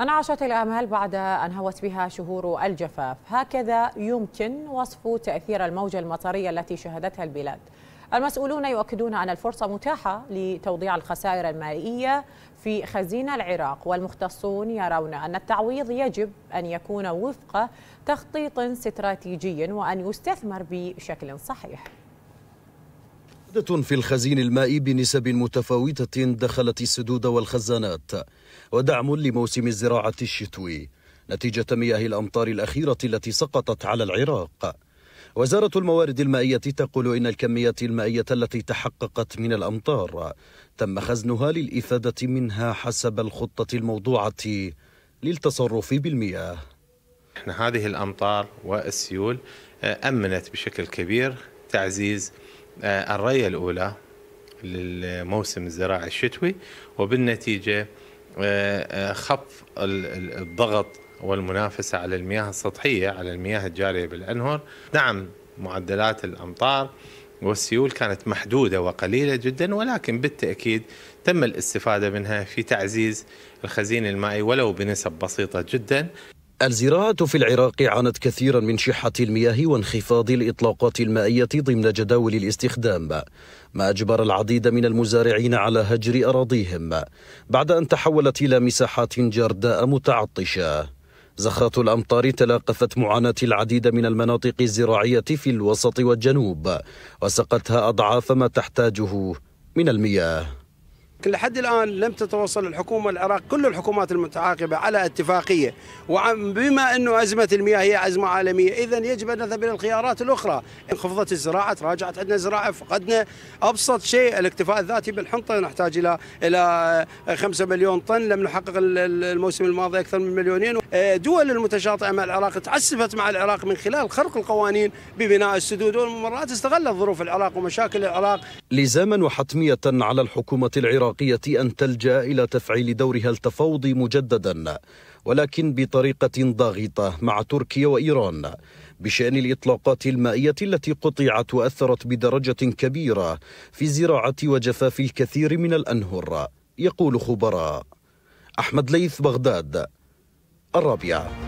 انعشت الامال بعد ان هوت بها شهور الجفاف، هكذا يمكن وصف تاثير الموجه المطريه التي شهدتها البلاد. المسؤولون يؤكدون أن الفرصة متاحة لتوضيع الخسائر المالية في خزينة العراق والمختصون يرون أن التعويض يجب أن يكون وفق تخطيط استراتيجي وأن يستثمر بشكل صحيح زيادة في الخزين المائي بنسب متفاوتة دخلت السدود والخزانات ودعم لموسم الزراعة الشتوي نتيجة مياه الأمطار الأخيرة التي سقطت على العراق وزارة الموارد المائية تقول إن الكميات المائية التي تحققت من الأمطار تم خزنها للإفادة منها حسب الخطة الموضوعة للتصرف بالمياه احنا هذه الأمطار والسيول آه، أمنت بشكل كبير تعزيز آه، الرية الأولى للموسم الزراعي الشتوي وبالنتيجة آه، آه، خف الضغط والمنافسة على المياه السطحية على المياه الجارية بالأنهر نعم معدلات الأمطار والسيول كانت محدودة وقليلة جدا ولكن بالتأكيد تم الاستفادة منها في تعزيز الخزين المائي ولو بنسب بسيطة جدا الزراعة في العراق عانت كثيرا من شحة المياه وانخفاض الإطلاقات المائية ضمن جداول الاستخدام ما أجبر العديد من المزارعين على هجر أراضيهم بعد أن تحولت إلى مساحات جرداء متعطشة زخات الأمطار تلاقفت معاناة العديد من المناطق الزراعية في الوسط والجنوب وسقتها أضعاف ما تحتاجه من المياه لحد الآن لم تتوصل الحكومة العراق كل الحكومات المتعاقبة على اتفاقية وبما أنه أزمة المياه هي أزمة عالمية إذا يجب أن نذهب إلى الخيارات الأخرى انخفضت الزراعة تراجعت عندنا الزراعة فقدنا أبسط شيء الاكتفاء الذاتي بالحنطة نحتاج إلى إلى 5 مليون طن لم نحقق الموسم الماضي أكثر من مليونين آه، دول المتشاطئة مع العراق تعسفت مع العراق من خلال خرق القوانين ببناء السدود والممرات استغلت ظروف العراق ومشاكل العراق لزاما وحتمية على الحكومة العراقية الاتفاقية أن تلجأ إلى تفعيل دورها التفاوضي مجددا ولكن بطريقة ضاغطة مع تركيا وإيران بشأن الإطلاقات المائية التي قطعت وأثرت بدرجة كبيرة في زراعة وجفاف الكثير من الأنهر يقول خبراء أحمد ليث بغداد الرابعه